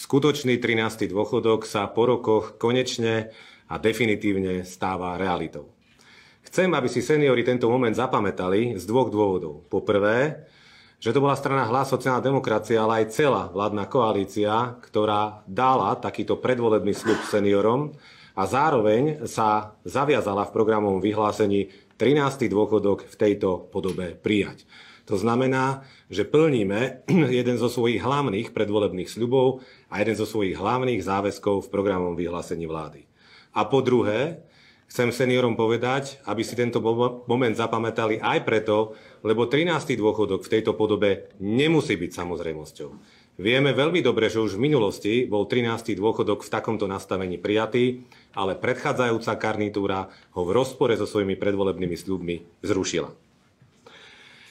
Skutočný 13. dôchodok sa po rokoch konečne a definitívne stáva realitou. Chcem, aby si seniori tento moment zapamätali z dvoch dôvodov. Po prvé, že to bola strana Hlas sociálna demokracia, ale aj celá vládna koalícia, ktorá dala takýto predvolebný slub seniorom a zároveň sa zaviazala v programovom vyhlásení 13. dôchodok v tejto podobe prijať. To znamená, že plníme jeden zo svojich hlavných predvolebných sľubov a jeden zo svojich hlavných záväzkov v programovom vyhlásení vlády. A po druhé, chcem seniorom povedať, aby si tento moment zapamätali aj preto, lebo 13. dôchodok v tejto podobe nemusí byť samozrejmosťou. Vieme veľmi dobre, že už v minulosti bol 13. dôchodok v takomto nastavení prijatý, ale predchádzajúca karnitúra ho v rozpore so svojimi predvolebnými sľubmi zrušila.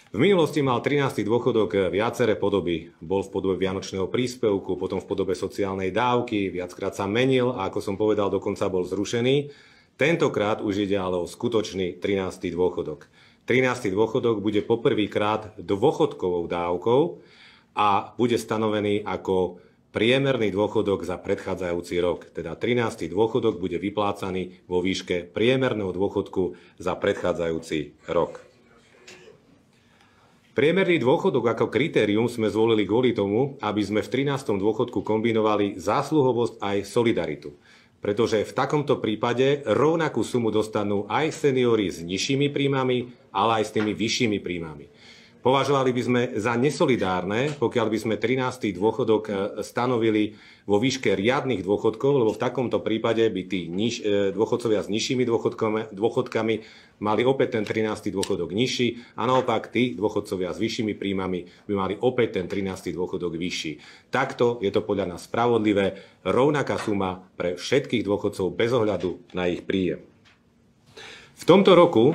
V minulosti mal 13. dôchodok viaceré podoby. Bol v podobe vianočného príspevku, potom v podobe sociálnej dávky, viackrát sa menil a ako som povedal, dokonca bol zrušený. Tentokrát už ide ale o skutočný 13. dôchodok. 13. dôchodok bude poprvýkrát dôchodkovou dávkou a bude stanovený ako priemerný dôchodok za predchádzajúci rok. Teda 13. dôchodok bude vyplácaný vo výške priemerného dôchodku za predchádzajúci rok. Priemerný dôchodok ako kritérium sme zvolili kvôli tomu, aby sme v 13. dôchodku kombinovali zásluhovosť aj solidaritu. Pretože v takomto prípade rovnakú sumu dostanú aj seniory s nižšími príjmami, ale aj s tými vyššími príjmami. Považovali by sme za nesolidárne, pokiaľ by sme 13. dôchodok e, stanovili vo výške riadnych dôchodkov, lebo v takomto prípade by tí niž, e, dôchodcovia s nižšími dôchodkami, dôchodkami mali opäť ten 13. dôchodok nižší a naopak tí dôchodcovia s vyššími príjmami by mali opäť ten 13. dôchodok vyšší. Takto je to podľa nás spravodlivé, rovnaká suma pre všetkých dôchodcov bez ohľadu na ich príjem. V tomto roku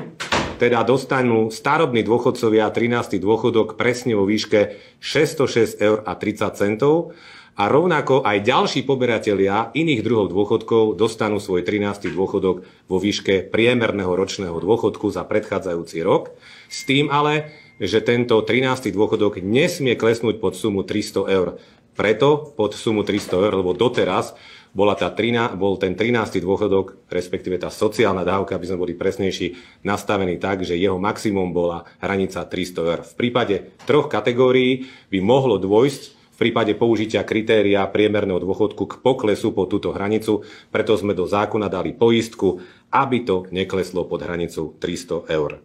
teda dostanú starobní dôchodcovia 13. dôchodok presne vo výške 606 eur a 30 centov a rovnako aj ďalší poberatelia iných druhov dôchodkov dostanú svoj 13. dôchodok vo výške priemerného ročného dôchodku za predchádzajúci rok, s tým ale, že tento 13. dôchodok nesmie klesnúť pod sumu 300 eur preto pod sumu 300 eur, lebo doteraz bola tá 13, bol ten 13. dôchodok, respektíve tá sociálna dávka, aby sme boli presnejší, nastavený tak, že jeho maximum bola hranica 300 eur. V prípade troch kategórií by mohlo dôjsť v prípade použitia kritéria priemerného dôchodku k poklesu po túto hranicu, preto sme do zákona dali poistku, aby to nekleslo pod hranicu 300 eur.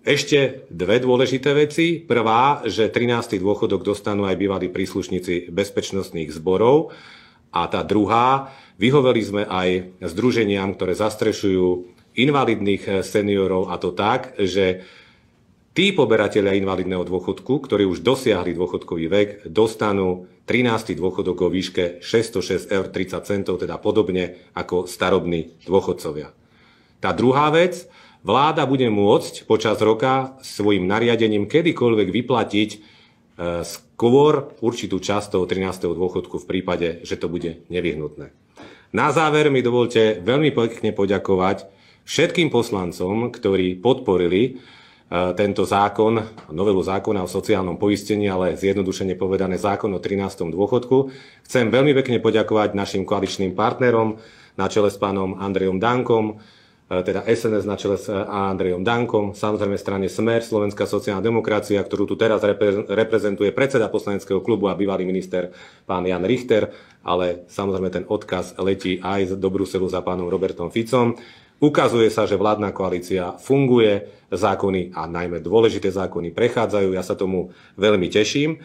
Ešte dve dôležité veci. Prvá, že 13. dôchodok dostanú aj bývalí príslušníci bezpečnostných zborov. A tá druhá, vyhoveli sme aj združeniam, ktoré zastrešujú invalidných seniorov a to tak, že tí poberatelia invalidného dôchodku, ktorí už dosiahli dôchodkový vek, dostanú 13. dôchodok o výške 606,30 eur, teda podobne ako starobní dôchodcovia. Tá druhá vec, vláda bude môcť počas roka svojim nariadením kedykoľvek vyplatiť e, skôr určitú časť toho 13. dôchodku v prípade, že to bude nevyhnutné. Na záver mi dovolte veľmi pekne poďakovať všetkým poslancom, ktorí podporili e, tento zákon, novelu zákona o sociálnom poistení, ale zjednodušene povedané zákon o 13. dôchodku. Chcem veľmi pekne poďakovať našim koaličným partnerom na čele s pánom Andrejom Dankom, E, teda SNS na čele s e, Andrejom Dankom, samozrejme strane Smer, Slovenská sociálna demokracia, ktorú tu teraz reprezentuje predseda poslaneckého klubu a bývalý minister pán Jan Richter, ale samozrejme ten odkaz letí aj do Bruselu za pánom Robertom Ficom. Ukazuje sa, že vládna koalícia funguje, zákony a najmä dôležité zákony prechádzajú, ja sa tomu veľmi teším.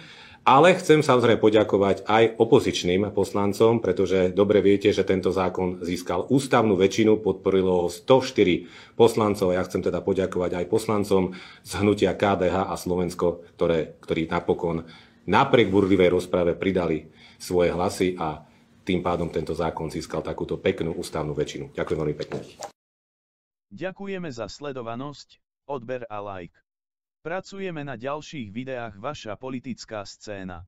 Ale chcem samozrejme poďakovať aj opozičným poslancom, pretože dobre viete, že tento zákon získal ústavnú väčšinu, podporilo ho 104 poslancov. Ja chcem teda poďakovať aj poslancom z hnutia KDH a Slovensko, ktoré, ktorí napokon napriek burlivej rozprave pridali svoje hlasy a tým pádom tento zákon získal takúto peknú ústavnú väčšinu. Ďakujem veľmi pekne. Ďakujeme za sledovanosť, odber a like. Pracujeme na ďalších videách Vaša politická scéna.